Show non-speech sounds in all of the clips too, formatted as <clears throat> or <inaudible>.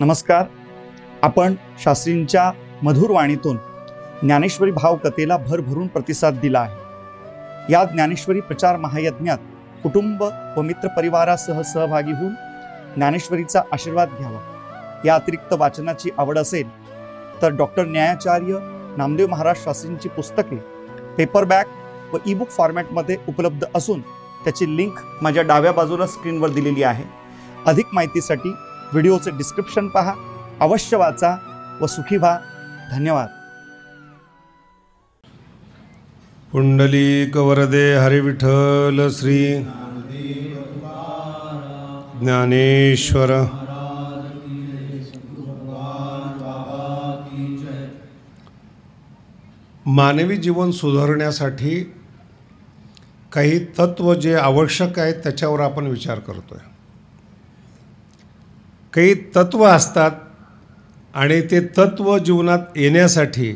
नमस्कार आपण शास्त्रींच्या मधुर वाणीतून ज्ञानेश्वरी भावकथेला भरभरून प्रतिसाद दिला आहे या ज्ञानेश्वरी प्रचार महायज्ञात कुटुंब व मित्रपरिवारासह सहभागी होऊन ज्ञानेश्वरीचा आशीर्वाद घ्यावा या अतिरिक्त वाचनाची आवड असेल तर डॉक्टर न्यायाचार्य नामदेव महाराज शास्त्रींची पुस्तके पेपरबॅक व ईबुक फॉर्मॅटमध्ये उपलब्ध असून त्याची लिंक माझ्या डाव्या बाजूला स्क्रीनवर दिलेली आहे अधिक माहितीसाठी व्हिडिओचे डिस्क्रिप्शन पहा अवश्य वाचा व सुखी व्हा धन्यवाद पुंडलिक कवरदे हरिविठल श्री ज्ञानेश्वर मानवी जीवन सुधारण्यासाठी काही तत्व जे आवश्यक आहे त्याच्यावर आपण विचार करतो आहे काही तत्व असतात आणि ते तत्व जीवनात येण्यासाठी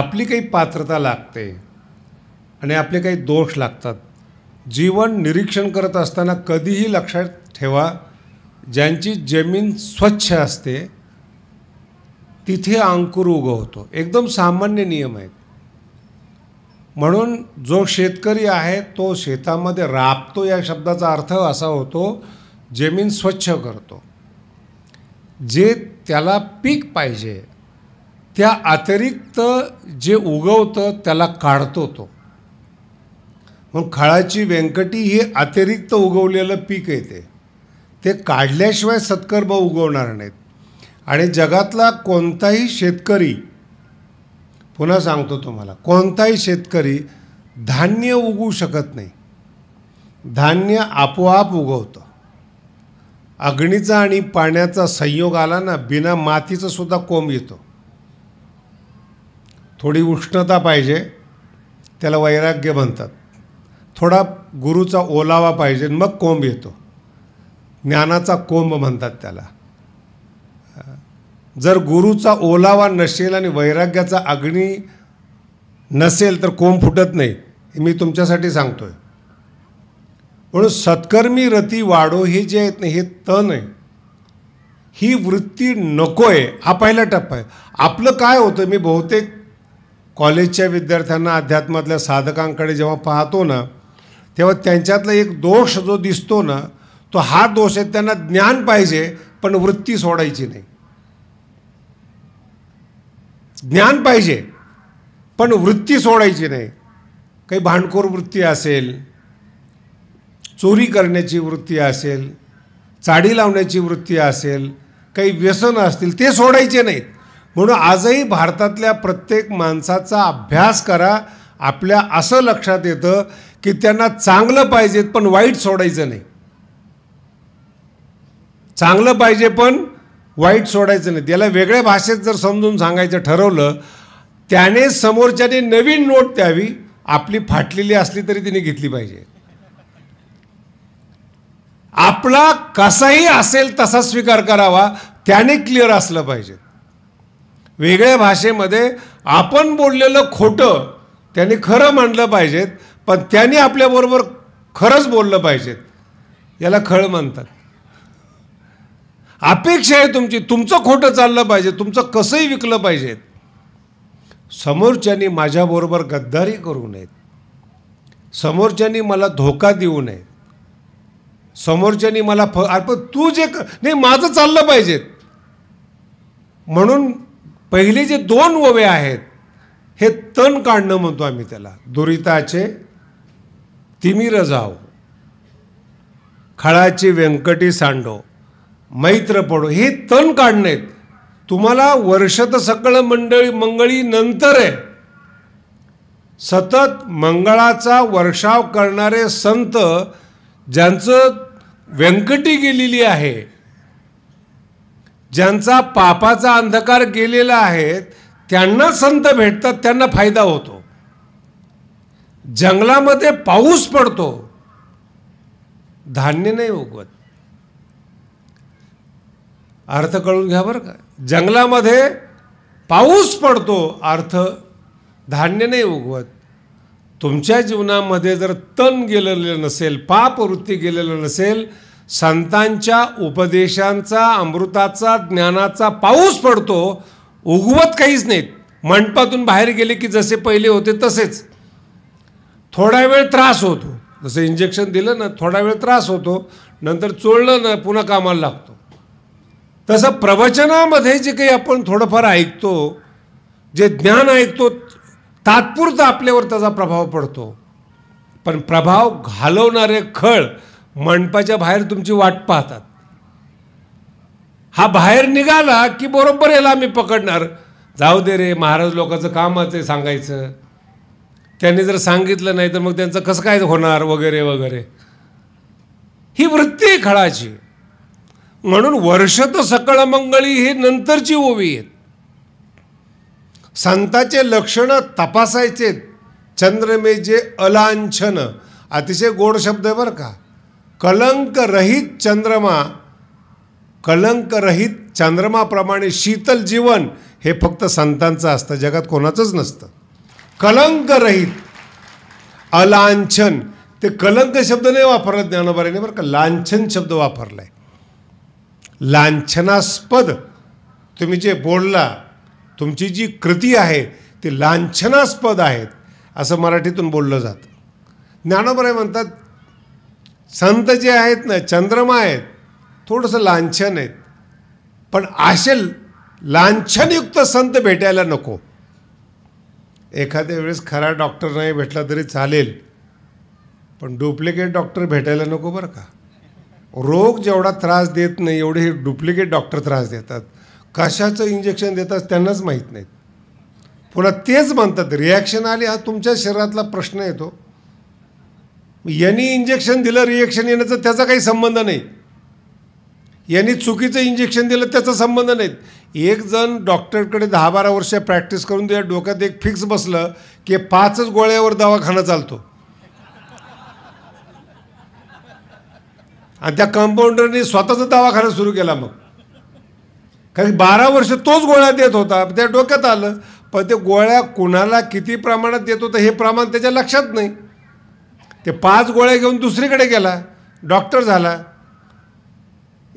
आपली काही पात्रता लागते आणि आपले काही दोष लागतात जीवन निरीक्षण करत असताना कधीही लक्षात ठेवा ज्यांची जमीन स्वच्छ असते तिथे अंकुर उगवतो एकदम सामान्य नियम आहेत म्हणून जो शेतकरी आहे तो शेतामध्ये राबतो या शब्दाचा अर्थ असा होतो जमीन स्वच्छ करतो जे त्याला पीक पाहिजे त्या अतिरिक्त जे उगवतं त्याला काढतो तो मग खळाची व्यंकटी ही अतिरिक्त उगवलेलं पीक येते ते काढल्याशिवाय सत्कर्म उगवणार नाहीत आणि जगातला कोणताही शेतकरी पुन्हा सांगतो तुम्हाला कोणताही शेतकरी धान्य उगवू शकत नाही धान्य आपोआप उगवतं अग्नीचा आणि पाण्याचा संयोग आला ना बिना मातीचा सुद्धा कोंब येतो थोडी उष्णता पाहिजे त्याला वैराग्य म्हणतात थोडा गुरुचा ओलावा पाहिजे मग कोंब येतो ज्ञानाचा कोंब म्हणतात त्याला जर गुरुचा ओलावा नसेल आणि वैराग्याचा अग्नी नसेल तर कोंब फुटत नाही हे मी तुमच्यासाठी सांगतो आहे म्हणून सत्कर्मी रती वाढो हे जे आहेत ना हे तन आहे ही वृत्ती नको आहे हा पहिला टप्पा आहे आपलं काय होतं मी बहुतेक कॉलेजच्या विद्यार्थ्यांना अध्यात्मातल्या साधकांकडे जेव्हा पाहतो ना तेव्हा त्यांच्यातला एक दोष जो दिसतो ना तो हा दोष आहे त्यांना ज्ञान पाहिजे पण वृत्ती सोडायची नाही ज्ञान पाहिजे पण वृत्ती सोडायची नाही काही भांडखोर वृत्ती असेल चोरी करण्याची वृत्ती असेल चाडी लावण्याची वृत्ती असेल काही व्यसन असतील ते सोडायचे नाहीत म्हणून आजही भारतातल्या प्रत्येक माणसाचा अभ्यास करा आपल्या असं लक्षात येतं की त्यांना चांगलं पाहिजेत पण वाईट सोडायचं नाही चांगलं पाहिजे पण वाईट सोडायचं नाही त्याला वेगळ्या भाषेत जर समजून सांगायचं ठरवलं त्याने समोरच्याने नवीन नोट द्यावी आपली फाटलेली असली तरी तिने घेतली पाहिजे आपला कसाही असेल तसा स्वीकार करावा त्याने क्लिअर असलं पाहिजे वेगळ्या भाषेमध्ये आपण बोललेलं खोटं त्याने खरं म्हणलं पाहिजेत पण त्याने आपल्याबरोबर खरंच बोललं पाहिजेत याला खळ म्हणतात अपेक्षा आहे तुमची तुमचं खोटं चाललं पाहिजे तुमचं कसंही विकलं पाहिजेत समोरच्यानी माझ्याबरोबर गद्दारी करू नयेत समोरच्यानी मला धोका देऊ नयेत समोरच्यानी मला फ अर्प तू जे नाही माझं चाललं पाहिजे म्हणून पहिले जे दोन ओवे आहेत हे तण काढणं म्हणतो आम्ही त्याला दुरिताचे तिमिर जाव खळाची व्यंकटी सांडो मैत्र पडो हे तण काढणे तुम्हाला तर सकळ मंडळी मंगळी नंतर आहे सतत मंगळाचा वर्षाव करणारे संत ज्यांचं व्यंकटी गेलेली आहे ज्यांचा पापाचा अंधकार गेलेला आहे त्यांना संत भेटतात त्यांना फायदा होतो जंगलामध्ये पाऊस पडतो धान्य नाही उगवत अर्थ कळून घ्या बरं का जंगलामध्ये पाऊस पडतो अर्थ धान्य नाही उगवत तुमच्या जीवनामध्ये जर तण गेलेलं नसेल पापवृत्ती गेलेलं नसेल संतांच्या उपदेशांचा अमृताचा ज्ञानाचा पाऊस पडतो उगवत काहीच नाहीत मंडपातून बाहेर गेले की जसे पहिले होते तसेच थोडा वेळ त्रास होतो जसं इंजेक्शन दिलं ना थोडा वेळ त्रास होतो नंतर चोळलं ना पुन्हा कामाला लागतो तसं प्रवचनामध्ये जे काही आपण थोडंफार ऐकतो जे ज्ञान ऐकतो तात्पुरता आपल्यावर त्याचा प्रभाव पडतो पण प्रभाव घालवणारे खळ मंडपाच्या बाहेर तुमची वाट पाहतात हा बाहेर निघाला की बरोबर याला आम्ही पकडणार जाऊ दे रे महाराज लोकांचं कामच आहे सांगायचं त्यांनी जर सांगितलं नाही तर मग त्यांचं कसं काय होणार वगैरे वगैरे ही वृत्ती आहे खळाची म्हणून वर्ष तर सकळ मंगळी ही नंतरची ओवी आहेत संताचे लक्षणं तपासायचे चंद्रमेजे अलांछन अतिशय गोड शब्द आहे बरं का कलंकरहित चंद्रमा कलंकरहित चंद्रमाप्रमाणे शीतल जीवन हे फक्त संतांचं असतं जगात कोणाचंच नसतं कलंकरहित अलांछन ते कलंक शब्द नाही वापरला नाही बरं का लांछन शब्द वापरला आहे लांछनास्पद तुम्ही जे बोलला तुमची जी कृती आहे ती लांछनास्पद आहेत असं मराठीतून बोललं जातं ज्ञानोबराय म्हणतात संत जे आहेत ना चंद्रमा आहेत थोडंसं लांछन आहेत पण असे लांछनयुक्त संत भेटायला नको एखाद्या वेळेस खरा डॉक्टर नाही भेटला तरी चालेल पण डुप्लिकेट डॉक्टर भेटायला नको बरं का रोग जेवढा त्रास देत नाही एवढे हे डुप्लिकेट डॉक्टर त्रास देतात कशाचं इंजेक्शन देतात त्यांनाच माहीत नाहीत पुन्हा तेच म्हणतात रिॲक्शन आली हा तुमच्या शरीरातला प्रश्न येतो यांनी इंजेक्शन दिलं रिॲक्शन येण्याचा त्याचा काही संबंध नाही यांनी चुकीचं इंजेक्शन दिलं त्याचा संबंध नाही एक जण डॉक्टरकडे दहा बारा वर्ष प्रॅक्टिस करून त्या डोक्यात एक फिक्स बसलं की पाचच गोळ्यावर दवाखाना चालतो आणि त्या कंपाऊंडरने स्वतःचा दवाखाना सुरू केला मग कारण बारा वर्ष तोच गोळ्या देत होता त्या डोक्यात आलं पण ते गोळ्या कुणाला किती प्रमाणात देत होतं हे प्रमाण त्याच्या लक्षात नाही ते पाच गोळ्या घेऊन दुसरीकडे गेला डॉक्टर झाला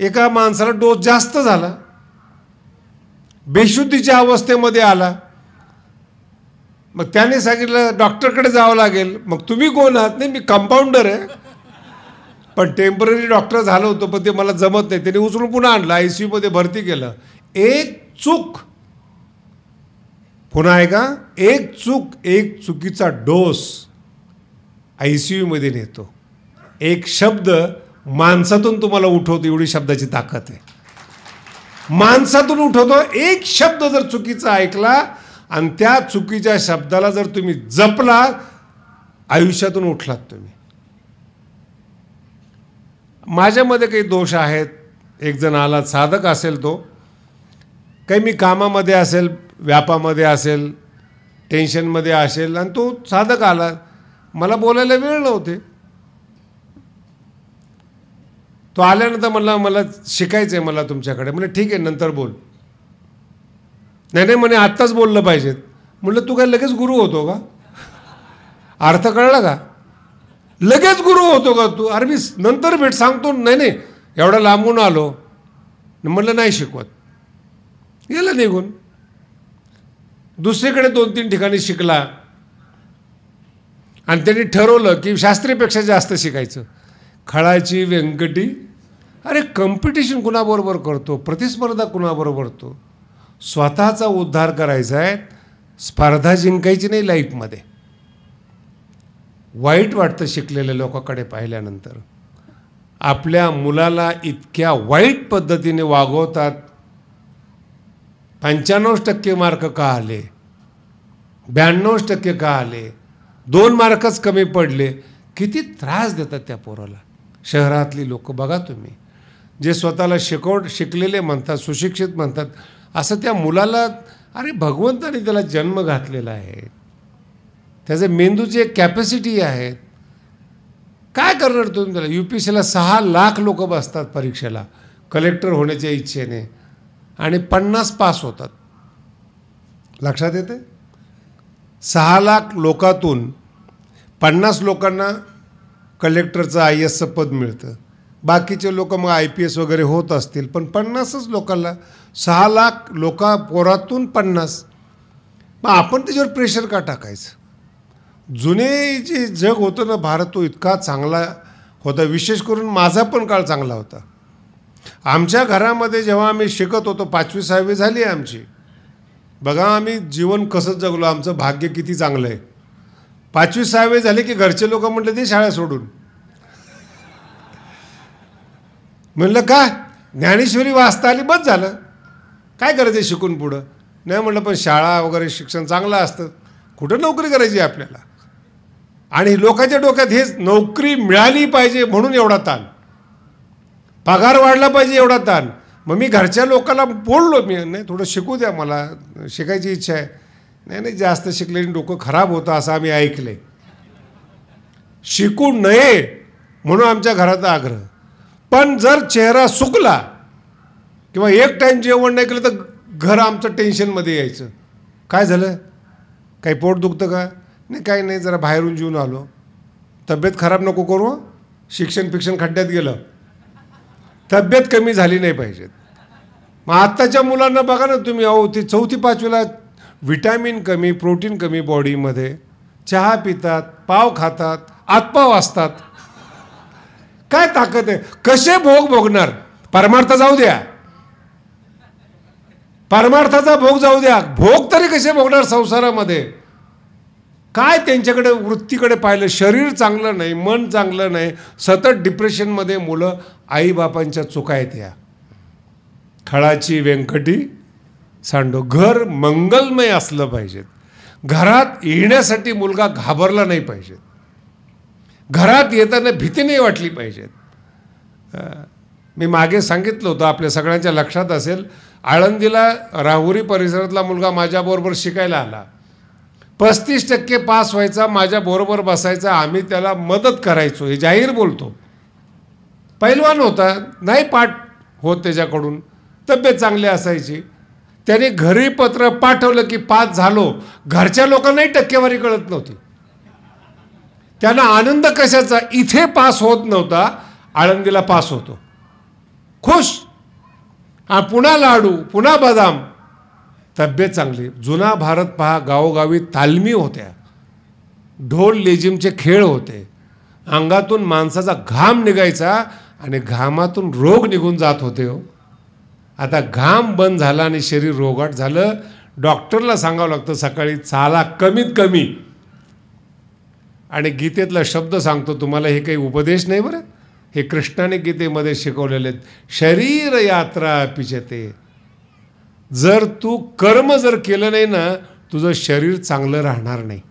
एका माणसाला डोस जास्त झाला बेशुद्धीच्या अवस्थेमध्ये आला मग त्याने सांगितलं डॉक्टरकडे जावं लागेल मग तुम्ही कोण आहात नाही मी कंपाऊंडर आहे पण टेम्पररी डॉक्टर झालं होतं पण ते मला जमत नाही त्याने उचलून पुन्हा आणलं आय सी यूमध्ये भरती केलं एक चूक पुन्हा आहे का एक चूक एक चुकीचा डोस आय सी यूमध्ये नेतो एक शब्द माणसातून तुम्हाला उठवतो एवढी शब्दाची ताकद आहे माणसातून उठवतो एक शब्द जर चुकीचा ऐकला आणि त्या चुकीच्या शब्दाला जर तुम्ही जपला आयुष्यातून उठलात तुम्ही माझ्यामध्ये काही दोष आहेत एकजण आला साधक असेल तो काही मी कामामध्ये असेल व्यापामध्ये असेल टेन्शनमध्ये असेल आणि तो साधक आला मला बोलायला वेळ नव्हते तो आल्यानंतर मला मला शिकायचं आहे मला तुमच्याकडे म्हणजे ठीक आहे नंतर बोल नाही नाही म्हणे आत्ताच बोललं पाहिजेत म्हटलं तू काय लगेच गुरु होतो का अर्थ कळला का लगेच गुरु होतो का तू अरे मी नंतर भेट सांगतो नाही नाही एवढा लांबून आलो म्हटलं नाही शिकवत गेलं निघून दुसरीकडे दोन तीन ठिकाणी शिकला आणि त्यांनी ठरवलं की शास्त्रीपेक्षा जास्त शिकायचं खळाची व्यंकटी अरे कॉम्पिटिशन कुणाबरोबर करतो प्रतिस्पर्धा कुणाबरोबर तो स्वतःचा उद्धार करायचा आहे स्पर्धा जिंकायची नाही लाईफमध्ये वाईट वाटतं शिकलेल्या लोकांकडे पाहिल्यानंतर आपल्या मुलाला इतक्या वाईट पद्धतीने वागवतात पंच्याण्णव टक्के मार्क का आले ब्याण्णव टक्के का आले दोन मार्कच कमी पडले किती त्रास देतात त्या पोराला शहरातली लोक बघा तुम्ही जे स्वतःला शिकव शिकलेले म्हणतात सुशिक्षित म्हणतात असं त्या मुलाला अरे भगवंताने त्याला जन्म घातलेला आहे त्याचे मेंदूचे कॅपॅसिटी आहे काय करणार तुम्ही त्याला यू पी एस सीला सहा लाख लोक बसतात परीक्षेला कलेक्टर होण्याच्या इच्छेने आणि पन्नास पास होतात लक्षात येते सहा लाख लोकातून पन्नास लोकांना कलेक्टरचं आय एसचं पद मिळतं बाकीचे लोक मग आय पी एस वगैरे होत असतील पण पन्नासच लोकांना सहा लाख लोका पोरातून पन्नास मग आपण त्याच्यावर प्रेशर का टाकायचं जुने जे जग होतं ना भारत तो इतका चांगला होता विशेष करून माझा पण काळ चांगला होता आमच्या घरामध्ये जेव्हा आम्ही शिकत होतो पाचवी सहावी झाली आमची बघा आम्ही जीवन कसं जगलो आमचं भाग्य किती चांगलं आहे पाचवी सहावी झाले की घरचे लोक म्हटले ते शाळा सोडून म्हणलं का ज्ञानेश्वरी वाचता आली बस झालं काय करायचं शिकून पुढं नाही म्हटलं पण शाळा वगैरे शिक्षण चांगलं असतं कुठं नोकरी करायची आपल्याला आणि लोकांच्या डोक्यात हेच नोकरी मिळाली पाहिजे म्हणून एवढा ताण पगार वाढला पाहिजे एवढा ताण मग मी घरच्या लोकांना बोललो मी नाही थोडं शिकू द्या मला शिकायची इच्छा आहे नाही नाही जास्त आणि डोकं खराब होतं असं आम्ही ऐकले शिकू नये म्हणून आमच्या घराचा आग्रह पण जर चेहरा सुकला किंवा एक टाईम जेवण नाही केलं तर घर आमचं टेन्शनमध्ये यायचं काय झालं काही पोट दुखतं का नाही काही नाही जरा बाहेरून जीवन आलो तब्येत खराब नको करू शिक्षण फिक्षण खड्ड्यात गेलं तब्येत कमी झाली नाही पाहिजेत मग आत्ताच्या मुलांना बघा ना तुम्ही अहो ती चौथी पाचवीला विटॅमिन कमी प्रोटीन कमी बॉडीमध्ये चहा पितात पाव खातात आतपाव असतात काय ताकद आहे कसे भोग भोगणार परमार्थ जाऊ द्या परमार्थाचा भोग जाऊ द्या भोग तरी कसे भोगणार संसारामध्ये काय त्यांच्याकडे वृत्तीकडे पाहिलं शरीर चांगलं नाही मन चांगलं नाही सतत डिप्रेशनमध्ये मुलं आईबापांच्या चुका आहेत या खळाची व्यंकटी सांडो घर मंगलमय असलं पाहिजेत घरात येण्यासाठी मुलगा घाबरला नाही पाहिजे घरात येताना भीती नाही वाटली पाहिजेत मी मागे सांगितलं होतं आपल्या सगळ्यांच्या लक्षात असेल आळंदीला राहुरी परिसरातला मुलगा माझ्याबरोबर शिकायला आला पस्तीस टक्के पास व्हायचा माझ्या बरोबर बसायचा आम्ही त्याला मदत करायचो हे जाहीर बोलतो पैलवान होता नाही पाठ होत त्याच्याकडून तब्येत चांगली असायची त्याने घरी पत्र पाठवलं की पास झालो घरच्या लोकांनाही टक्केवारी कळत नव्हती त्यांना आनंद कशाचा इथे पास होत नव्हता आळंदीला पास होतो खुश पुन्हा लाडू पुन्हा बदाम तब्येत चांगली जुना भारत पहा गावोगावी तालमी होत्या ढोल लेजिमचे खेळ होते अंगातून माणसाचा घाम निघायचा आणि घामातून रोग निघून जात होते हो आता घाम बंद झाला आणि शरीर रोगाट झालं डॉक्टरला सांगावं लागतं सकाळी चाला कमीत कमी आणि गीतेतला शब्द सांगतो तुम्हाला हे काही उपदेश नाही बरं हे कृष्णाने गीतेमध्ये शिकवलेले आहेत शरीर यात्रा पिचते जर तू कर्म जर केलं नाही ना तुझं शरीर चांगलं राहणार नाही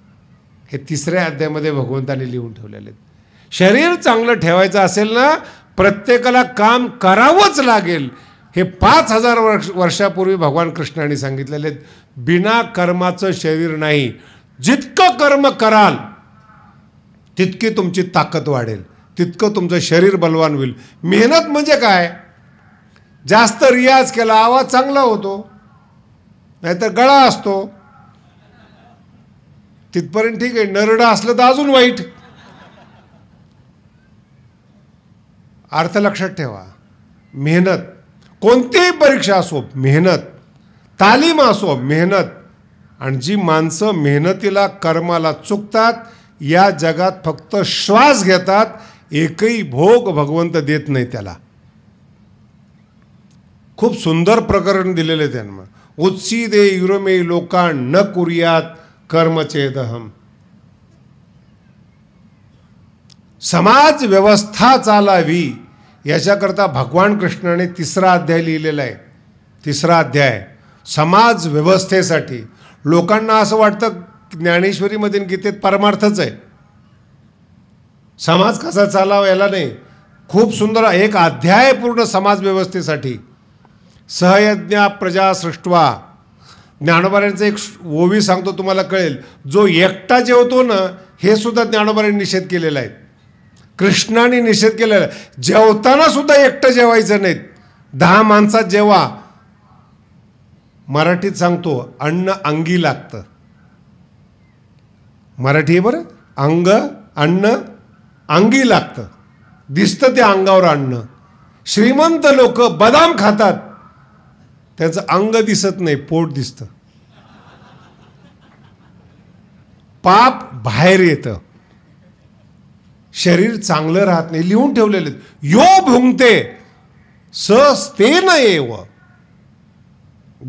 हे तिसऱ्या अध्यायामध्ये भगवंताने लिहून ठेवलेले आहेत शरीर चांगलं ठेवायचं असेल ना प्रत्येकाला काम करावंच लागेल हे पाच हजार वर्ष वर्षापूर्वी भगवान कृष्णाने सांगितलेले आहेत बिना कर्माचं शरीर नाही जितकं कर्म कराल तितकी तुमची ताकद वाढेल तितकं तुमचं शरीर बलवान होईल मेहनत म्हणजे काय जास्त रियाज केला आवाज चांगला होतो नाहीतर गळा असतो तिथपर्यंत ठीक आहे नरड असलं तर अजून वाईट अर्थ लक्षात ठेवा मेहनत कोणतीही परीक्षा असो मेहनत तालीम असो मेहनत आणि जी माणसं मेहनतीला कर्माला चुकतात या जगात फक्त श्वास घेतात एकही भोग भगवंत देत नाही त्याला खूप सुंदर प्रकरण दिलेलं आहे उत्सी दे युरमे लोका न कुर्यात कर्मचेदहम समाज व्यवस्था चालावी याच्याकरता भगवान कृष्णाने तिसरा अध्याय लिहिलेला आहे तिसरा अध्याय समाज व्यवस्थेसाठी लोकांना असं वाटतं ज्ञानेश्वरीमध्ये गीतेत परमार्थच आहे समाज कसा चालावा याला नाही खूप सुंदर एक अध्याय पूर्ण समाज व्यवस्थेसाठी सहयज्ञा प्रजा सृष्टवा ज्ञानोबाऱ्यांचं एक ओवी सांगतो तुम्हाला कळेल जो एकटा जेवतो ना हे सुद्धा ज्ञानोबाऱ्यांनी निषेध केलेला आहे कृष्णाने निषेध केलेला जेवताना सुद्धा एकटं जेवायचं नाहीत दहा माणसात जेवा मराठीत सांगतो अन्न अंगी लागतं मराठी बरं अंग अन्न अंगी लागतं दिसतं त्या अंगावर अन्न श्रीमंत लोक बदाम खातात त्यांचं अंग दिसत नाही पोट दिसतं पाप बाहेर येतं शरीर चांगलं राहत नाही लिहून ठेवलेले यो भुंगते सस्ते न येव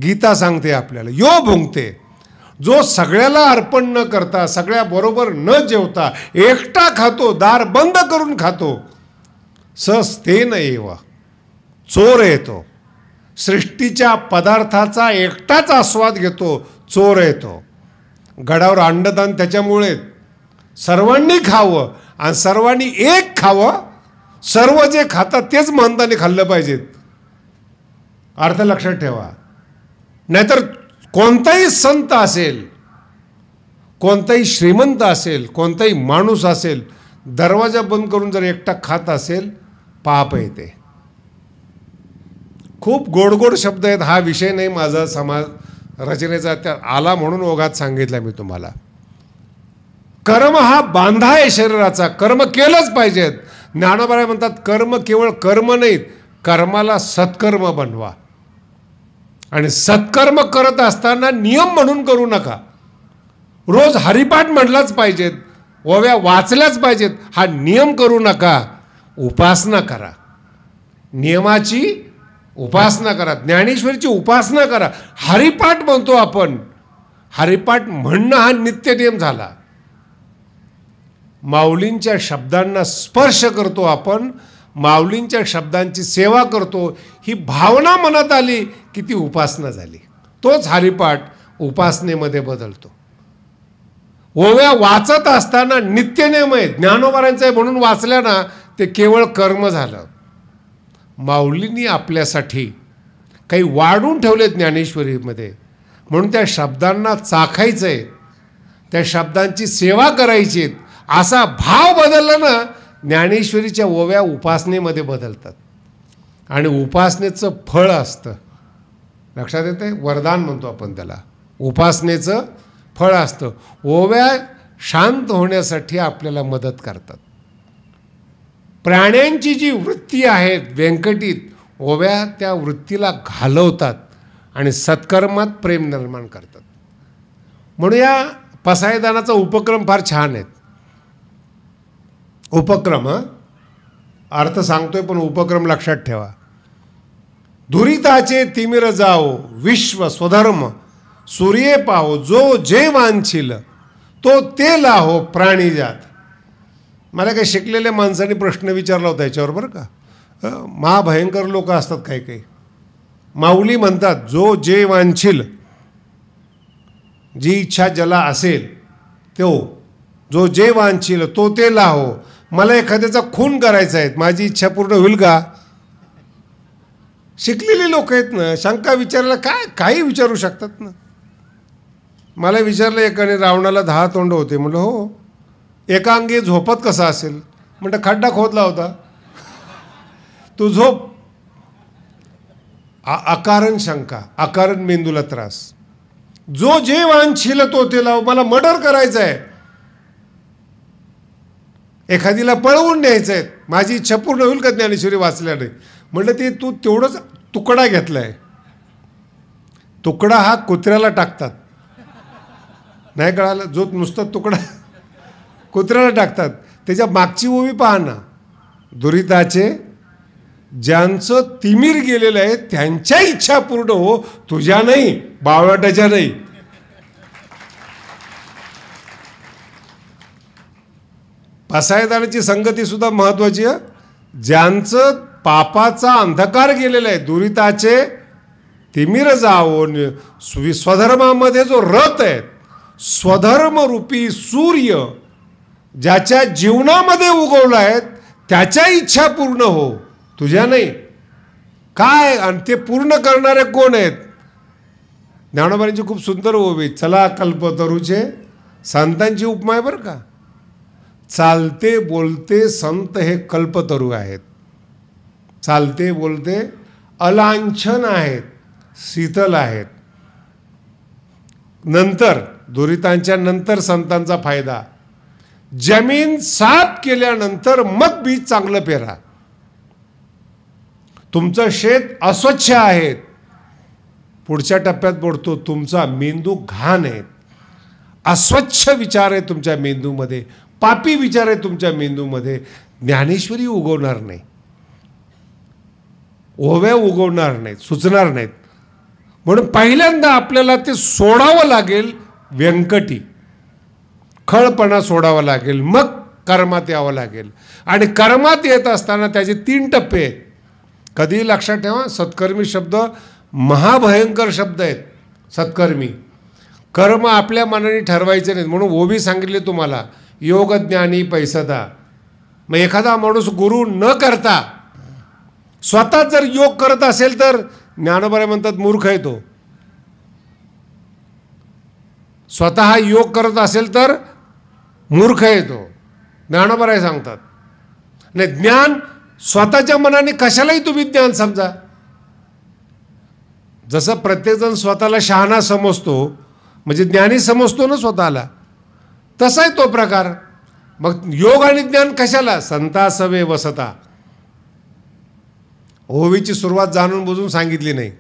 गीता सांगते आपल्याला यो भुंगते जो सगळ्याला अर्पण न करता बरोबर न जेवता एकटा खातो दार बंद करून खातो सस्ते न येव चोर येतो सृष्टीच्या पदार्थाचा एकटाच आस्वाद घेतो चोर येतो गडावर अंडदान त्याच्यामुळे सर्वांनी खावं आणि सर्वांनी एक खावं सर्व जे खातात तेच महंताने खाल्लं पाहिजेत अर्थ लक्षात ठेवा नाहीतर कोणताही संत असेल कोणताही श्रीमंत असेल कोणताही माणूस असेल दरवाजा बंद करून जर एकटा खात असेल पाप येते खूप गोडगोड शब्द आहेत हा विषय नाही माझा समाज रचनेचा त्या आला म्हणून ओघात सांगितला मी तुम्हाला कर्म हा बांधा आहे शरीराचा कर्म केलंच पाहिजेत ज्ञानोबराय म्हणतात कर्म केवळ कर्म नाहीत कर्माला सत्कर्म बनवा आणि सत्कर्म करत असताना नियम म्हणून करू नका रोज हरिपाठ म्हणलाच पाहिजेत ओव्या वाचल्याच पाहिजेत हा नियम करू नका उपासना करा नियमाची उपासना करा ज्ञानेश्वरीची उपासना करा हरिपाठ म्हणतो आपण हरिपाठ म्हणणं हा नित्य नियम झाला माऊलींच्या शब्दांना स्पर्श करतो आपण माऊलींच्या शब्दांची सेवा करतो ही भावना मनात आली की ती उपासना झाली तोच हरिपाठ उपासनेमध्ये बदलतो ओव्या वाचत असताना नित्यनेम आहे ज्ञानोबारांचं आहे म्हणून वाचल्या ना ते केवळ कर्म झालं माऊलींनी आपल्यासाठी काही वाढून ठेवले ज्ञानेश्वरीमध्ये म्हणून त्या शब्दांना चाखायचं आहे त्या शब्दांची सेवा करायची असा भाव बदलला ना ज्ञानेश्वरीच्या ओव्या उपासनेमध्ये बदलतात आणि उपासनेचं फळ असतं लक्षात येतं वरदान म्हणतो आपण त्याला उपासनेचं फळ असतं ओव्या शांत होण्यासाठी आपल्याला मदत करतात प्राण्यांची जी वृत्ती आहे व्यंकटीत ओव्या त्या वृत्तीला घालवतात आणि सत्कर्मात प्रेम निर्माण करतात म्हणून या पसायदानाचा उपक्रम फार छान आहेत उपक्रम अर्थ सांगतोय पण उपक्रम लक्षात ठेवा धुरिताचे तिमिर जाओ विश्व स्वधर्म सूर्ये पाहो जो जे वांछिल तो ते लाहो प्राणीजात मला काही शिकलेल्या माणसाने प्रश्न विचारला होता याच्यावर बरं का महाभयंकर लोक असतात काही काही माऊली म्हणतात जो जे वांछील जी इच्छा ज्याला असेल तो जो जे वांछील तो ते लाहो मला एखाद्याचा खून करायचा आहे माझी इच्छा पूर्ण होईल का शिकलेली लोक आहेत ना शंका विचारायला काय काही विचारू शकतात ना मला विचारलं एकाने रावणाला दहा तोंड होते म्हटलं हो एकांगी झोपत कसा असेल म्हणतं खड्डा खोदला होता तू झोप अकारण शंका आकारण मेंदूला त्रास जो जे वांछील तो तिला मला मर्डर करायचं आहे एखादीला पळवून न्यायचं आहे माझी इच्छा पूर्ण होईल का ज्ञानेश्वरी वाचल्याने म्हणलं ते तू तेवढंच तुकडा घेतलाय तुकडा हा कुत्र्याला टाकतात नाही कळालं जो नुसता तुकडा कुत्र्याला टाकतात त्याच्या मागची ओवी पहा ना दुरिताचे ज्यांचं तिमीर गेलेलं आहे त्यांच्या इच्छा पूर्ण हो तुझ्या नाही बावळाटाच्या नाही फसायदानाची संगती सुद्धा महत्वाची आहे ज्यांचं पापाचा अंधकार गेलेला आहे दुरिताचे तिमीर जावो स्वधर्मामध्ये जो रथ आहे स्वधर्मरूपी सूर्य ज्याच्या जीवनामध्ये उगवलं आहे त्याच्या इच्छा पूर्ण हो तुझ्या नाही काय आणि ते पूर्ण करणारे कोण आहेत ज्ञानोबांची खूप सुंदर ओवी चला कल्पतरूचे संतांची उपमा आहे बरं का चालते बोलते संत हे कल्पतरू आहेत चालते बोलते अलांछन आहेत शीतल आहेत नंतर दुरितांच्या नंतर संतांचा फायदा जमीन साफ केल्यानंतर मग बीज चांगलं पेरा तुमचं शेत अस्वच्छ आहे पुढच्या टप्प्यात बोलतो तुमचा मेंदू घाण आहे अस्वच्छ विचार आहे तुमच्या मेंदूमध्ये पापी विचार आहे तुमच्या मेंदूमध्ये ज्ञानेश्वरी उगवणार नाही ओव्या उगवणार नाहीत सुचणार नाहीत म्हणून पहिल्यांदा आपल्याला ते सोडावं लागेल व्यंकटी खळपणा सोडावा लागेल मग कर्मात यावं लागेल आणि कर्मात येत असताना त्याचे तीन टप्पे आहेत कधीही लक्षात ठेवा सत्कर्मी शब्द महाभयंकर शब्द आहेत सत्कर्मी कर्म आपल्या मनाने ठरवायचे नाहीत म्हणून ओबी सांगितले तुम्हाला योगज्ञानी पैसदा मग एखादा माणूस गुरु न करता स्वतः जर योग करत असेल तर ज्ञानोबरे म्हणतात मूर्ख आहे तो स्वतः योग करत असेल तर मूर्ख आहे तो ज्ञानोबर आहे सांगतात नाही ज्ञान स्वतःच्या मनाने कशालाही तुम्ही ज्ञान समजा जसं प्रत्येकजण स्वतःला शहाणा समजतो म्हणजे ज्ञानी समजतो ना स्वतःला तसा आहे तो प्रकार मग योग आणि ज्ञान कशाला संता सवे वसता ओवीची सुरुवात जाणून बुजून सांगितली नाही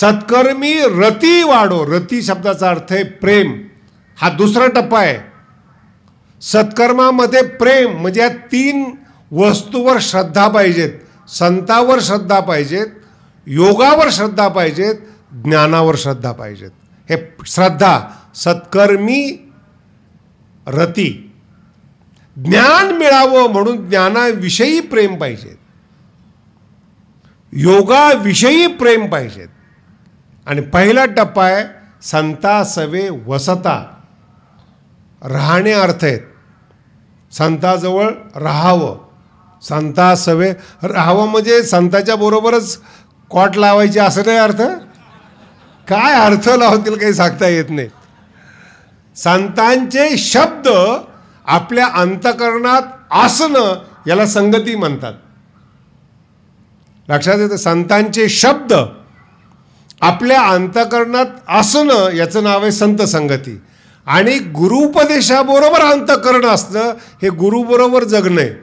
सत्कर्मी रती वाढो रती शब्दाचा अर्थ आहे प्रेम हा दुसरा टप्पा आहे सत्कर्मामध्ये प्रेम म्हणजे या तीन वस्तूवर श्रद्धा पाहिजेत संतावर श्रद्धा पाहिजेत योगावर श्रद्धा पाहिजेत ज्ञानावर श्रद्धा पाहिजेत हे श्रद्धा सत्कर्मी रती ज्ञान मिळावं म्हणून ज्ञानाविषयी प्रेम पाहिजेत योगाविषयी प्रेम पाहिजेत आणि पहिला टप्पा आहे संता सवे वसता राहणे अर्थ आहेत संताजवळ राहावं संता सवे राहावं म्हणजे संताच्या बरोबरच कॉट लावायचे असं नाही अर्थ काय अर्थ लावतील काही सांगता येत नाही संतांचे शब्द आपल्या अंतकरणात असणं याला संगती म्हणतात लक्षात येतं संतांचे शब्द आपल्या अंतकरणात असणं याचं नाव आहे संत संगती आणि गुरुपदेशाबरोबर अंतकरण असणं हे गुरुबरोबर जगणे आहे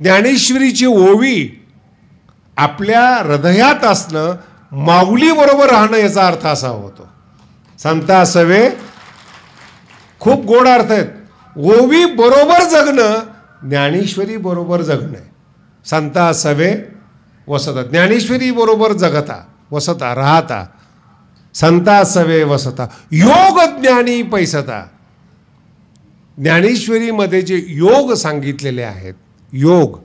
ज्ञानेश्वरीची ओवी आपल्या हृदयात असणं माऊलीबरोबर राहणं याचा अर्थ असा होतो संता सवे खूप गोड अर्थ आहेत ओवी बरोबर जगणं ज्ञानेश्वरी बरोबर जगणं आहे संता सवे वसता ज्ञानेश्वरी बरोबर जगता वसता राहता संता सवे वसता योग ज्ञानी पैसता ज्ञानेश्वरीमध्ये जे योग सांगितलेले आहेत योग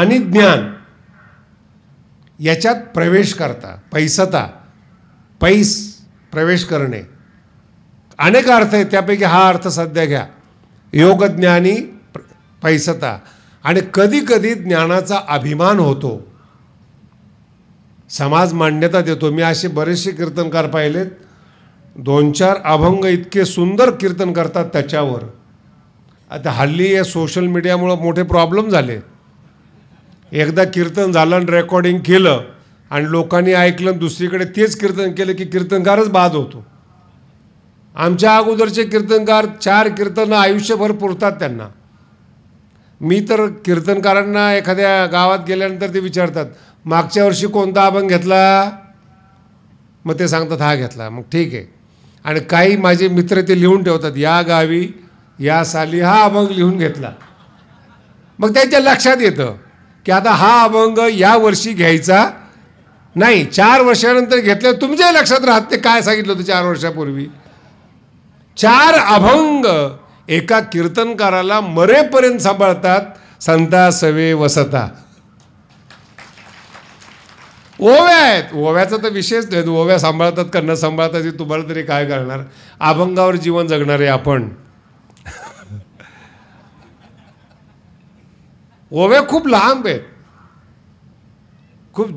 आणि ज्ञान याच्यात प्रवेश करता पैसता पैस प्रवेश करणे अनेक अर्थ आहेत त्यापैकी हा अर्थ सध्या घ्या योगज्ञानी पैसता आणि कधीकधी ज्ञानाचा अभिमान होतो समाज मान्यता देतो मी असे बरेचसे कीर्तनकार पाहिलेत दोन चार अभंग इतके सुंदर कीर्तन करतात त्याच्यावर आता हल्ली या सोशल मीडियामुळं मोठे प्रॉब्लेम झाले एकदा कीर्तन झालं आणि रेकॉर्डिंग केलं आणि लोकांनी ऐकलं दुसरीकडे तेच कीर्तन केलं की कीर्तनकारच बाद होतो आमच्या अगोदरचे कीर्तनकार चार कीर्तनं आयुष्यभर पुरतात त्यांना मी तर कीर्तनकारांना एखाद्या गावात गेल्यानंतर ते विचारतात मागच्या वर्षी कोणता अभंग घेतला मग ते सांगतात हा घेतला मग ठीक आहे आणि काही माझे मित्र ते लिहून ठेवतात या गावी या साली हा अभंग लिहून घेतला मग त्यांच्या लक्षात येतं की आता हा अभंग या वर्षी घ्यायचा नाही चार वर्षानंतर घेतलं तुमच्या लक्षात राहत ते काय सांगितलं होतं चार वर्षापूर्वी चार अभंग एका कीर्तनकाराला मरेपर्यंत सांभाळतात संता सवे वसता ओव्या आहेत ओव्याचा तर विशेष नाही ओव्या सांभाळतात करणं सांभाळतात तुम्हाला तरी काय करणार अभंगावर जीवन जगणारे आपण ओव्या खूप लांब आहेत खूप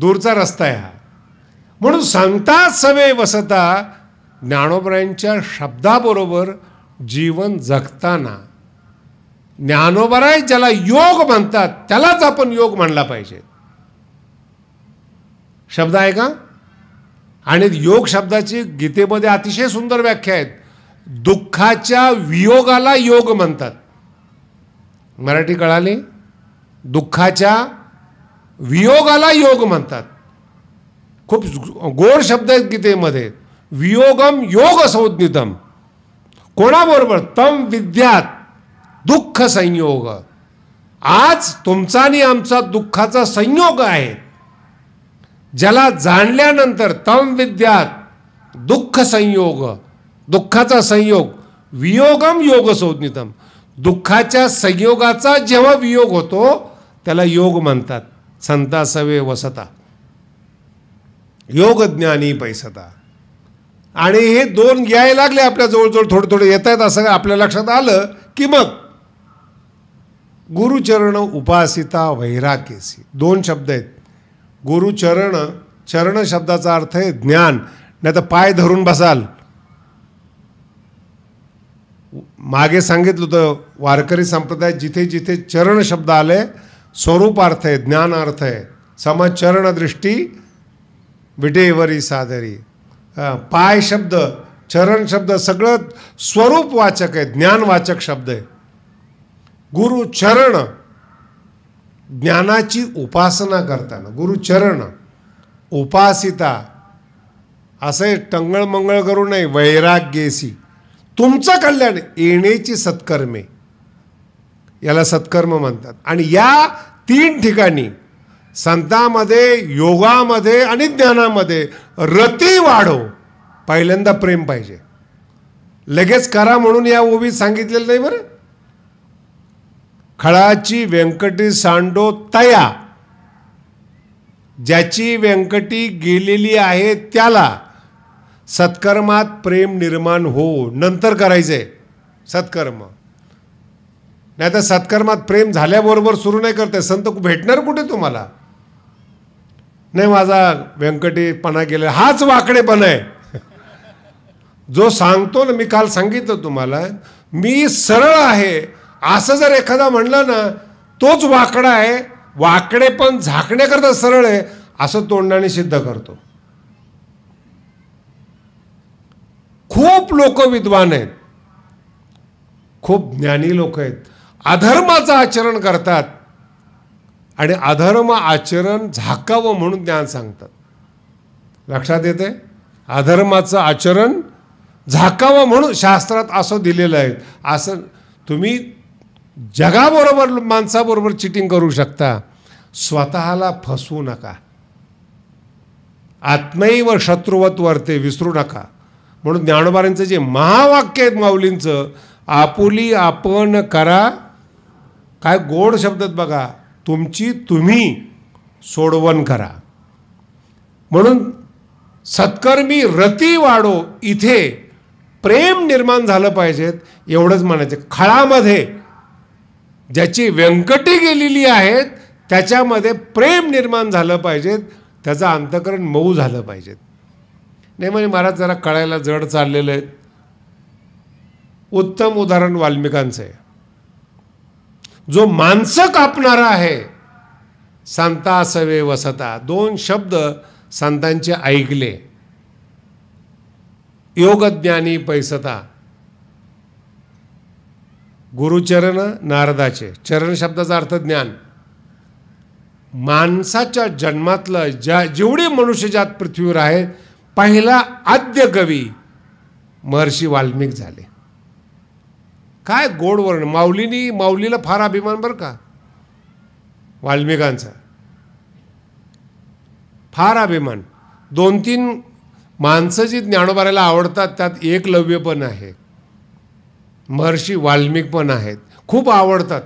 दूरचा रस्ता आहे हा म्हणून सांगता सवे वसता ज्ञानोबरांच्या शब्दाबरोबर जीवन जगताना ज्ञानोबराय ज्याला योग म्हणतात त्यालाच आपण योग म्हणला पाहिजे शब्द आहे का आणि योग शब्दाची गीतेमध्ये अतिशय सुंदर व्याख्या आहेत दुःखाच्या वियोगाला योग म्हणतात मराठी कळाली दुःखाच्या वियोगाला योग म्हणतात खूप गोड शब्द आहेत गीतेमध्ये वियोगम योग संज्ञितम कोणाबरोबर तम विद्यात दुःख संयोग आज तुमचा आणि आमचा दुःखाचा संयोग आहे ज्याला जाणल्यानंतर तम विद्या दुःख संयोग दुःखाचा संयोग वियोगम योग संज्ञितम दुःखाच्या संयोगाचा जेव्हा वियोग होतो त्याला योग म्हणतात संता सवे वसता योगज्ञानी पैसता आणि हे दोन याय लागले आपल्या जवळजवळ थोडे थोडे येत आहेत असं आपल्या लक्षात आलं की मग गुरुचरण उपासिता वैराकेसी दोन शब्द आहेत गुरु चरण चरण शब्दाचा अर्थ आहे ज्ञान नाही तर पाय धरून बसाल मागे सांगितलं होतं वारकरी संप्रदाय जिथे जिथे चरण शब्द आले स्वरूप अर्थ आहे ज्ञान अर्थ आहे सम चरण दृष्टी विटेवरी सादरी पाय शब्द चरण शब्द सगळं स्वरूप वाचक आहे ज्ञान वाचक शब्द आहे गुरु चरण ज्ञानाची उपासना करताना गुरुचरण उपासिता असे टंगळमंगळ करू नये वैराग्येसी तुमचं कल्याण येण्याची सत्कर्मे याला सत्कर्म म्हणतात आणि या तीन ठिकाणी संतामध्ये योगामध्ये आणि ज्ञानामध्ये रती वाढो पहिल्यांदा प्रेम पाहिजे लगेच करा म्हणून या ओबीत सांगितलेलं नाही बरं खळाची व्यंकटी सांडो तया ज्याची व्यंकटी गेलेली आहे त्याला सत्कर्मात प्रेम निर्माण हो नंतर करायचंय सत्कर्म नाही तर सत्कर्मात प्रेम झाल्याबरोबर सुरू नाही करते संत भेटणार कुठे तुम्हाला नाही माझा व्यंकटीपणा गेला हाच वाकडेपण आहे जो सांगतो ना मी काल सांगितलं तुम्हाला मी सरळ आहे असं जर एखादा म्हणलं ना तोच वाकडा आहे वाकडे पण झाकण्याकरता सरळ आहे असं तोंडाने सिद्ध करतो खूप लोक विद्वान आहेत खूप ज्ञानी लोक आहेत अधर्माचं आचरण करतात आणि अधर्म आचरण झाकावं म्हणून ज्ञान सांगतात लक्षात येते अधर्माचं आचरण झाकावं म्हणून शास्त्रात असं दिलेलं आहे असं तुम्ही जगाबरोबर माणसाबरोबर चिटिंग करू शकता स्वतःला फसवू नका आत्मैव शत्रुवत ते विसरू नका म्हणून ज्ञानोबारांचं जे महावाक्य आहेत माऊलींचं आपुली आपण करा काय गोड शब्दात बघा तुमची तुम्ही सोडवण करा म्हणून सत्कर्मी रती वाढो इथे प्रेम निर्माण झालं पाहिजेत एवढंच म्हणायचं खळामध्ये ज्याची व्यंकटे गेलेली आहेत त्याच्यामध्ये प्रेम निर्माण झालं पाहिजेत त्याचं अंतकरण मऊ झालं पाहिजेत नाही म्हणजे महाराज जरा कळायला जड चाललेलं आहेत उत्तम उदाहरण वाल्मिकांचं आहे जो माणसं कापणारा आहे सांता सवे वसता दोन शब्द संतांचे ऐकले योगज्ञानी पैसता गुरुचरण नारदाचे चरण शब्दाचा अर्थ ज्ञान माणसाच्या जन्मातलं ज्या जेवढे मनुष्यजात पृथ्वीवर आहे पहिला आद्य कवी महर्षी वाल्मिक झाले काय गोड वर्ण माऊलीनी माऊलीला फार अभिमान बरं का वाल्मिकांचा फार अभिमान दोन तीन माणसं जी ज्ञानोबाऱ्याला आवडतात त्यात एकलव्य पण आहे महर्षी वाल्मिक पण आहेत खूप आवडतात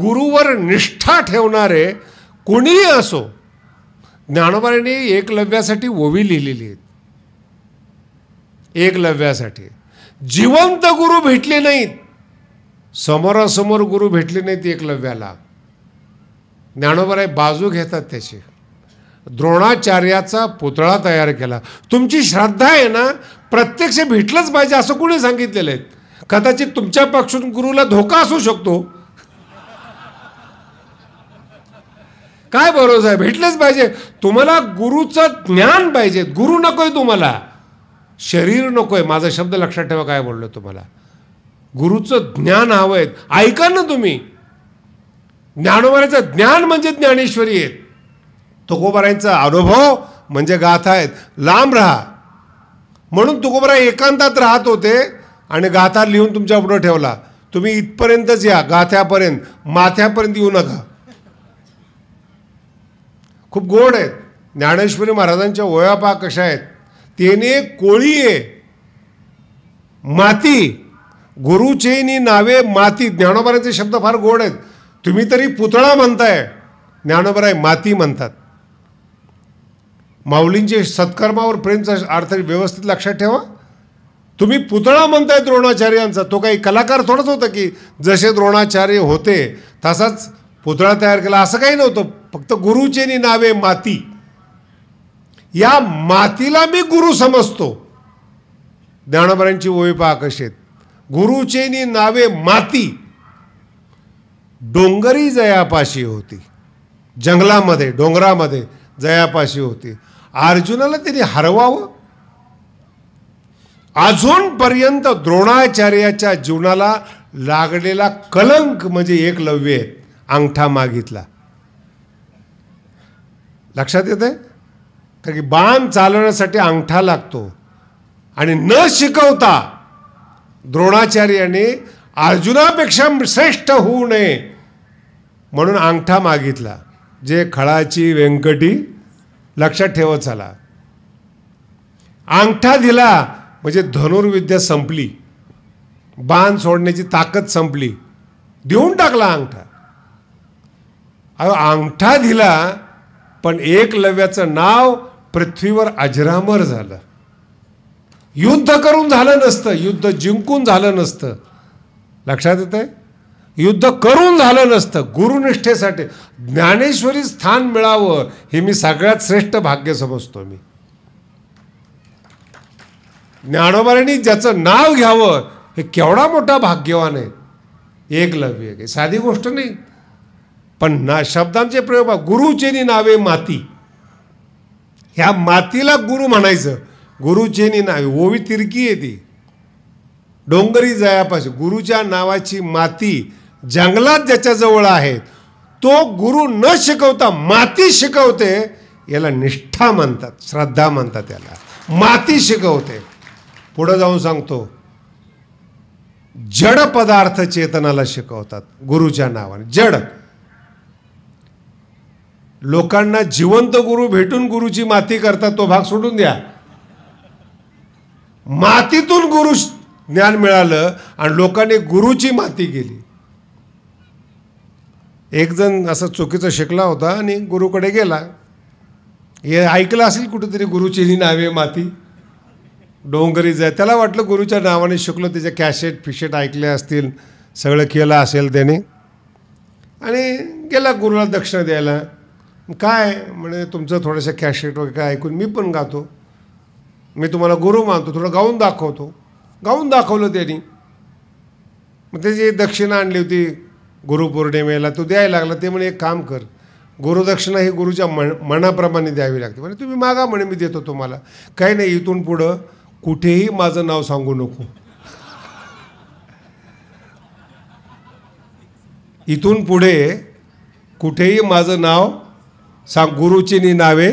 गुरुवर निष्ठा ठेवणारे कोणीही असो ज्ञानोबाने एकलव्यासाठी ओवी लिहिलेली आहेत एकलव्यासाठी जिवंत गुरु भेटले नाहीत समोरासमोर गुरु भेटले नाहीत एकलव्याला ज्ञानोबराय बाजू घेतात त्याची द्रोणाचार्याचा पुतळा तयार केला तुमची श्रद्धा आहे ना प्रत्यक्ष भेटलंच पाहिजे असं कुणी सांगितलेलं आहे कदाचित तुमच्या पक्षून गुरुला धोका असू शकतो काय भरोसा आहे भेटलेच पाहिजे तुम्हाला गुरुचं ज्ञान पाहिजे गुरु नकोय तुम्हाला शरीर नकोय माझा शब्द लक्षात ठेवा काय बोललो तुम्हाला गुरुचं ज्ञान हवं आहे ऐका ना तुम्ही ज्ञानोबाराचं ज्ञान म्हणजे ज्ञानेश्वरी आहेत तुकोबारांचा अनुभव म्हणजे गाथा आहेत लांब राहा म्हणून तुकोबरा एकांतात राहत होते आणि गाथा लिहून तुमच्या पुढं ठेवला तुम्ही इथपर्यंतच या गाथ्यापर्यंत माथ्यापर्यंत येऊ नका खूप गोड आहेत ज्ञानेश्वरी महाराजांच्या ओळ्यापा कशा आहेत तेने कोळी आहे माती गुरुचेनी नावे माती ज्ञानोबराचे शब्द फार गोड आहेत तुम्ही तरी पुतळा म्हणताय ज्ञानोबराय माती म्हणतात माऊलींचे सत्कर्मावर प्रेमचा अर्थ व्यवस्थित लक्षात ठेवा तुम्ही पुतळा म्हणताय द्रोणाचार्यांचा तो काही कलाकार थोडंच होता की जसे द्रोणाचार्य होते तसाच पुतळा तयार केला असं काही नव्हतं फक्त गुरुचेनी नावे माती या मातीला मी गुरु समजतो ज्ञानोबरांची ओळी आकर्षित गुरुचेनी नावे माती डोंगरी जयापाशी होती जंगलामध्ये डोंगरामध्ये जयापाशी होती अर्जुनाला त्यांनी हरवावं अजूनपर्यंत द्रोणाचार्याच्या जीवनाला लागलेला कलंक म्हणजे एकलव्य आहेत अंगठा मागितला लक्षात येते की बाण चालवण्यासाठी अंगठा लागतो आणि न शिकवता द्रोणाचार्याने अर्जुनापेक्षा श्रेष्ठ होऊ नये म्हणून अंगठा मागितला जे खळाची व्यंकटी लक्षात ठेवत झाला अंगठा दिला म्हणजे धनुर्विद्या संपली बाण सोडण्याची ताकद संपली देऊन टाकला अंगठा अहो अंगठा दिला पण एकलव्याचं नाव पृथ्वीवर अजरामर झालं युद्ध करून झालं नसतं युद्ध जिंकून झालं नसतं लक्षात येत आहे युद्ध करून झालं नसतं गुरुनिष्ठेसाठी ज्ञानेश्वरी स्थान मिळावं हे मी सगळ्यात श्रेष्ठ भाग्य समजतो मी ज्ञानोबारांनी ज्याचं नाव घ्यावं हे केवढा मोठा भाग्यवान आहे एकलव्य एक साधी गोष्ट नाही पण ना शब्दांचे प्रयोग गुरुचेनी नावे माती ह्या मातीला गुरु म्हणायचं गुरुचेनी नावे ओवी तिरकी आहे ती डोंगरी जयापाशी गुरुच्या नावाची माती जंगलात ज्याच्याजवळ आहे तो गुरु न शिकवता माती शिकवते याला निष्ठा म्हणतात श्रद्धा म्हणतात याला माती शिकवते पुढं जाऊन सांगतो जड पदार्थ चेतनाला शिकवतात गुरुच्या नावाने जड लोकांना जिवंत गुरु भेटून गुरुची माती करतात तो भाग सोडून द्या मातीतून गुरु ज्ञान मिळालं आणि लोकांनी गुरुची माती केली एक जण असं चुकीचं शिकला होता आणि गुरुकडे गेला हे ऐकलं असेल कुठेतरी गुरुची ही नावे माती डोंगरीज आहे त्याला वाटलं गुरुच्या नावाने शिकलो त्याचे कॅशेट फिशेट ऐकले असतील सगळं केलं असेल त्याने आणि गेला गुरुला दक्षिणा द्यायला काय म्हणजे तुमचं थोडंसं कॅशेट वगैरे काय ऐकून मी पण गातो मी तुम्हाला गुरु मानतो थोडं गाऊन दाखवतो गाऊन दाखवलं त्याने मग त्याची दक्षिणा आणली होती गुरुपौर्णिमेला तो द्यायला लागला ते म्हणे एक काम कर गुरुदक्षिणा ही गुरुच्या मन मनाप्रमाणे द्यावी लागते म्हणजे तुम्ही मागा म्हणे मी देतो तुम्हाला काही नाही इथून पुढं कुठेही माझं नाव सांगू नको इथून पुढे कुठेही माझं नाव सांग गुरुचीनी नावे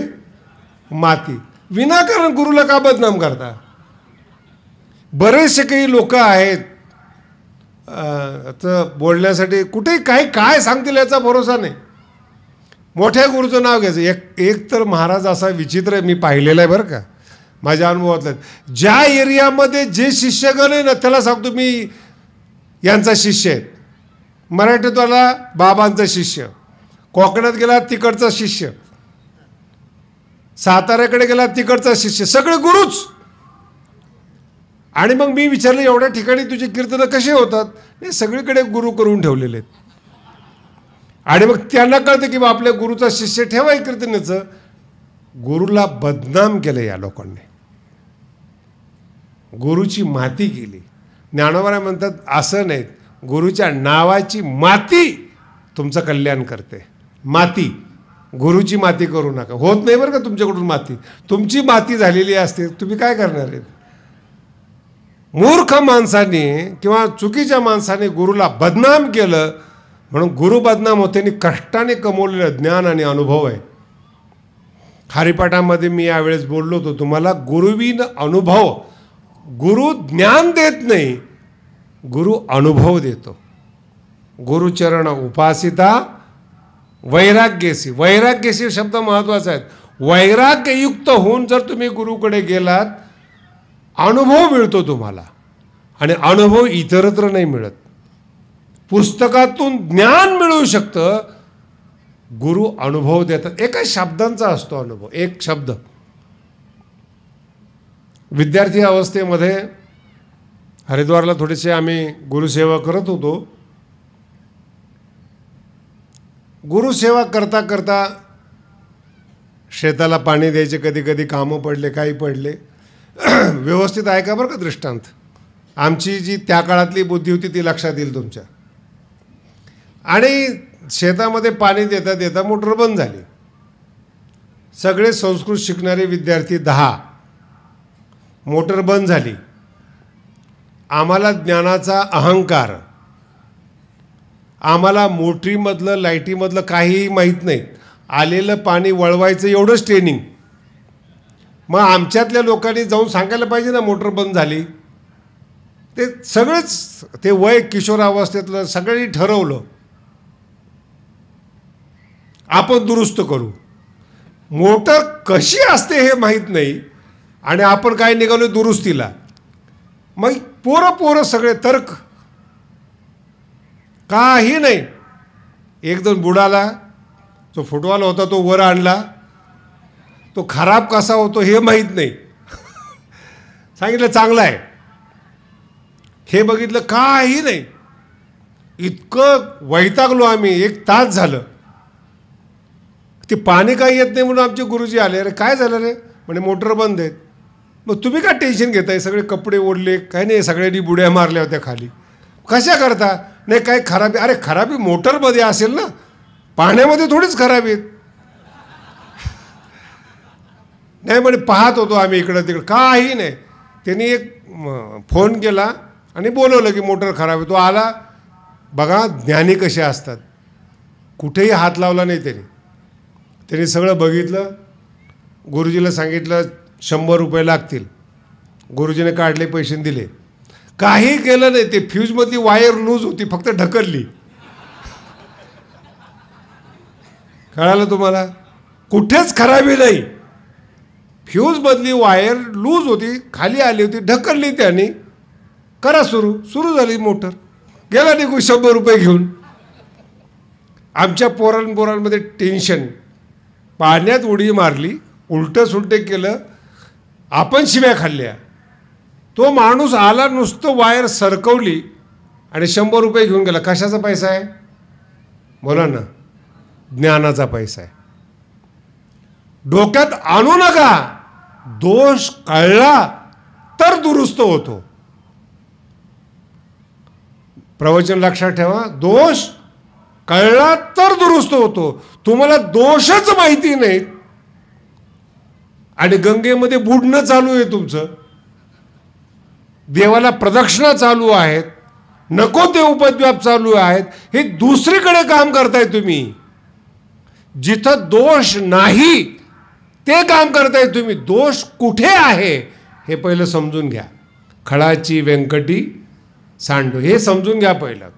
माती विनाकारण गुरुला का बदनाम करता बरेचसे काही लोक आहेत तर बोलण्यासाठी कुठेही काही काय सांगतील याचा भरोसा नाही मोठ्या गुरुचं नाव घ्यायचं एक एक तर महाराज असा विचित्र मी पाहिलेला आहे बरं का माझ्या अनुभवातल्या ज्या एरियामध्ये जे शिष्यगण आहे ना त्याला सांगतो मी यांचा शिष्य आहे मराठीतवाला बाबांचा शिष्य कोकणात गेला तिकडचा शिष्य साताऱ्याकडे गेला तिकडचा शिष्य सगळे गुरुच आणि मग मी विचारलं एवढ्या ठिकाणी तुझे कीर्तनं कसे होतात हे सगळीकडे गुरु करून ठेवलेले आहेत आणि मग त्यांना कळतं की बा आपल्या गुरुचा शिष्य ठेवाय कीर्तनेचं गुरुला बदनाम केलं या लोकांनी गुरुची माती केली ज्ञानोबारा म्हणतात असं नाहीत गुरुच्या नावाची माती तुमचं कल्याण करते माती गुरुची माती करू नका होत नाही बरं का तुमच्याकडून माती तुमची माती झालेली असते तुम्ही काय करणार आहेत मूर्ख माणसाने किंवा चुकीच्या माणसाने गुरुला बदनाम केलं म्हणून गुरु बदनाम होते आणि कष्टाने कमवलेलं ज्ञान आणि अनुभव आहे हरिपाठामध्ये मी यावेळेस बोललो होतो तुम्हाला गुरुवीन अनुभव गुरु ज्ञान देत नाही गुरु अनुभव देतो गुरुचरण उपासिता वैराग्यसी वैराग्यसी शब्द महत्त्वाचा आहेत वैराग्ययुक्त होऊन जर तुम्ही गुरुकडे गेलात अनुभव मिळतो तुम्हाला आणि अनुभव इतरत्र नाही मिळत पुस्तकातून ज्ञान मिळू शकतं गुरु अनुभव देतात एका शब्दांचा असतो अनुभव एक शब्द विद्यार्थी अवस्थेमध्ये हरिद्वारला थोडेसे आम्ही गुरुसेवा करत होतो गुरुसेवा करता करता शेताला पाणी द्यायचे कधी कधी कामं पडले काही पडले <clears throat> व्यवस्थित आहे का बरं का दृष्टांत आमची जी त्या काळातली बुद्धी होती ती लक्षात येईल तुमच्या आणि शेतामध्ये पाणी देता देता मोटर बंद झाली सगळे संस्कृत शिकणारे विद्यार्थी दहा मोटर बंद झाली आम्हाला ज्ञानाचा अहंकार आम्हाला मोटरीमधलं लाईटीमधलं काहीही माहीत नाही आलेलं पाणी वळवायचं एवढंच ट्रेनिंग मग आमच्यातल्या लोकांनी जाऊन सांगायला पाहिजे ना मोटर बंद झाली ते सगळंच ते वय किशोरावस्थेतलं सगळ्यांनी ठरवलं आपण दुरुस्त करू मोटर कशी असते हे माहीत नाही आणि आपण काय निघालो दुरुस्तीला मग पोरं पोरं सगळे तर्क काही नाही एकदम बुडाला जो फुटवाला होता तो वर आणला तो खराब कसा होतो हे माहीत नाही सांगितलं चांगलं आहे हे बघितलं काही नाही इतकं वैतागलो आम्ही एक तास झालं ते पाणी काही येत नाही म्हणून आमचे गुरुजी आले अरे काय झालं रे म्हणे मोटर बंद आहेत मग तुम्ही काय टेन्शन घेताय सगळे कपडे ओढले काही नाही सगळ्यांनी बुड्या मारल्या होत्या खाली कशा करता नाही काय खराबी अरे खराबी मोटरमध्ये असेल ना पाण्यामध्ये थोडीच खराबी आहेत नाही म्हणे पाहत होतो आम्ही इकडं तिकडं काही नाही त्यांनी एक फोन केला आणि बोलवलं की मोटर खराब आहे तो आला बघा ज्ञानी कसे असतात कुठेही हात लावला नाही त्यांनी त्यांनी सगळं बघितलं गुरुजीला सांगितलं शंभर रुपये लागतील गुरुजीने काढले पैसे दिले काही केलं नाही ते फ्यूजमधली वायर लूज होती फक्त ढकलली कळालं तुम्हाला कुठेच खराबी नाही फ्यूजमधली वायर लूज होती खाली आली होती ढकलली त्याने करा सुरू सुरू झाली मोटर गेला निघू शंभर रुपये घेऊन आमच्या पोरांपोरांमध्ये टेन्शन पाण्यात उडी मारली उलटं सुलटे केलं आपण शिव्या खाल्ल्या तो माणूस आला नुसतं वायर सरकवली आणि शंभर रुपये घेऊन गेला कशाचा पैसा आहे बोला ना ज्ञानाचा पैसा आहे डोक्यात आणू नका दोष कळला तर दुरुस्त होतो प्रवचन लक्षात ठेवा दोष कळला तर दुरुस्त होतो तुम्हाला दोषच माहिती नाहीत आणि गंगेमध्ये बुडणं चालू आहे तुमचं देवाला प्रदक्षिणा चालू आहेत नको ते उपद्व्याप चालू आहेत हे दुसरीकडे काम करताय तुम्ही जिथं दोष नाही ते काम करताय तुम्ही दोष कुठे आहे हे पहिलं समजून घ्या खळाची व्यंकटी सांडू हे समजून घ्या पहिलं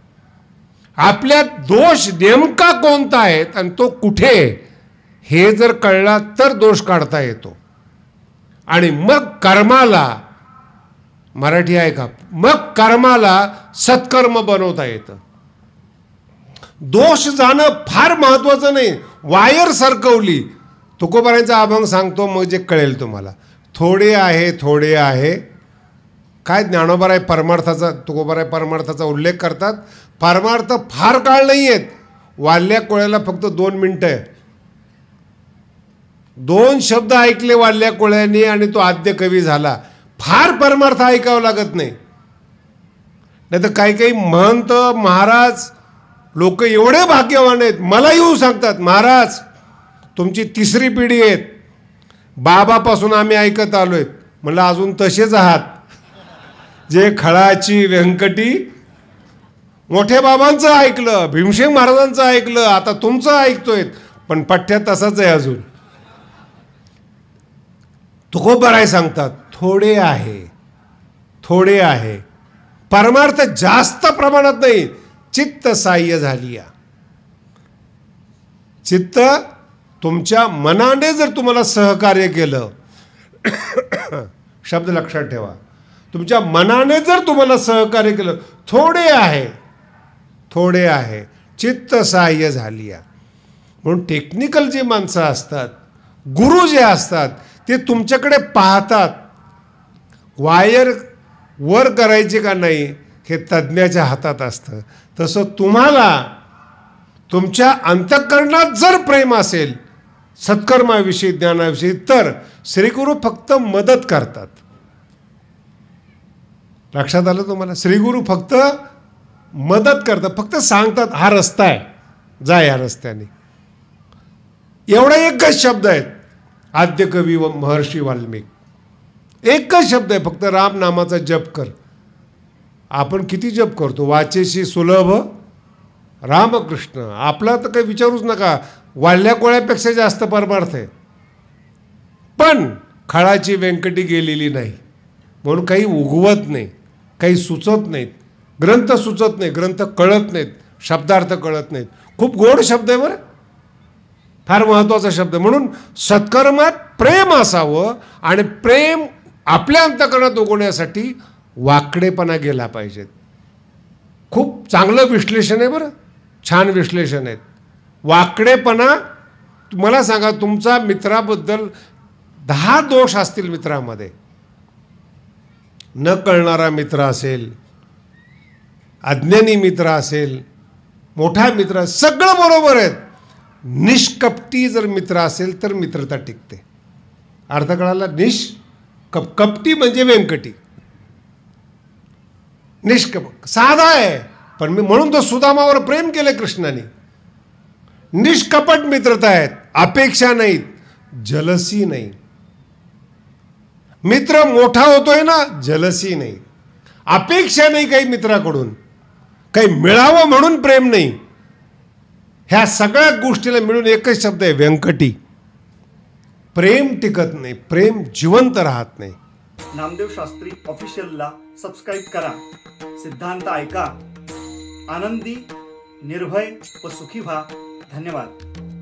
आपल्यात दोष नेमका कोणता आहेत आणि तो कुठे हे जर कळला तर दोष काढता येतो आणि मग कर्माला मराठी आहे का मग कर्माला सत्कर्म बनवता येतं दोष जाणं फार महत्वाचं नाही वायर सरकवली तुकोबारांचा अभंग सांगतो मग जे कळेल तुम्हाला थोडे आहे थोडे आहे काय ज्ञानोबराय परमार्थाचा तुकोबराय परमार्थाचा उल्लेख करतात परमार्थ फार काळ नाही आहेत वाल्या कोळ्याला फक्त दोन मिनटं आहे दोन शब्द ऐकले वाढल्या कोळ्याने आणि तो आद्य कवी झाला फार परमार्थ ऐकावं लागत नाही नाही तर काही काही महंत महाराज लोक एवढे भाग्यवान आहेत मला येऊ सांगतात महाराज तुमची तिसरी पिढी आहेत बाबापासून आम्ही ऐकत आलो आहेत म्हणलं अजून तसेच आहात जे खळाची व्यंकटी मोठ्या बाबांचं ऐकलं भीमसेन महाराजांचं ऐकलं आता तुमचं ऐकतोय पण पठ्ठ्या तसाच आहे अजून तुकोबराय सांगतात थोडे आहे थोडे आहे परमार्थ जास्त प्रमाणात नाही चित्त साह्य झाली या चित्त तुमच्या मनाने जर तुम्हाला सहकार्य केलं <coughs> शब्द लक्षात ठेवा तुमच्या मनाने जर तुम्हाला सहकार्य केलं थोडे आहे थोडे आहे चित्त सहाय्य झाली म्हणून टेक्निकल जी माणसं असतात गुरु जे असतात ते तुमच्याकडे पाहतात वायर वर करायचे का नाही हे तज्ज्ञाच्या हातात असतं तसं तुम्हाला तुमच्या अंतःकरणात जर प्रेम असेल सत्कर्माविषयी ज्ञानाविषयी तर श्रीगुरू फक्त मदत करतात लक्षात आलं तुम्हाला श्रीगुरु फक्त मदत करतात फक्त सांगतात हा रस्ता आहे जा या रस्त्याने एवढा एकच शब्द आहेत आद्य कवी व महर्षी वाल्मिक एकच शब्द आहे फक्त राम नामाचा जप कर आपण किती जप करतो वाचेशी सुलभ रामकृष्ण आपला तर काही विचारूच नका वाढल्या कोळ्यापेक्षा जास्त परमार्थ आहे पण खळाची व्यंकटी गेलेली नाही म्हणून काही उगवत नाही काही सुचत नाहीत ग्रंथ सुचत नाही ग्रंथ कळत नाहीत शब्दार्थ कळत नाहीत खूप गोड शब्द आहे बरं फार महत्त्वाचा शब्द म्हणून सत्कर्मात प्रेम असावं आणि प्रेम आपल्या अंतकरणात उगवण्यासाठी वाकडेपणा गेला पाहिजेत खूप चांगलं विश्लेषण आहे बरं छान विश्लेषण आहेत वाकडेपणा मला सांगा तुमचा मित्राबद्दल दहा दोष असतील मित्रामध्ये न कळणारा मित्र असेल अज्ञानी मित्र असेल मोठा मित्र सगळं बरोबर आहेत निष्कपटी जर मित्र असेल तर मित्रता टिकते अर्थ कळाला निष कप कपटी म्हणजे व्यंकटी निष्कप साधा आहे पण मी म्हणून तो सुदामावर प्रेम केले कृष्णाने निष्कपट मित्रता आहेत अपेक्षा नाहीत जलसी नाही मित्र मोठा होतोय ना जलसी नाही अपेक्षा नाही काही मित्राकडून काही मिळावं म्हणून प्रेम नाही ह्या सगळ्या गोष्टीला मिळून एकच शब्द आहे व्यंकटी प्रेम टिकत नाही प्रेम जिवंत राहत नाही नामदेव शास्त्री ऑफिशियलला सबस्क्राईब करा सिद्धांत ऐका आनंदी निर्भय व सुखी व्हा धन्यवाद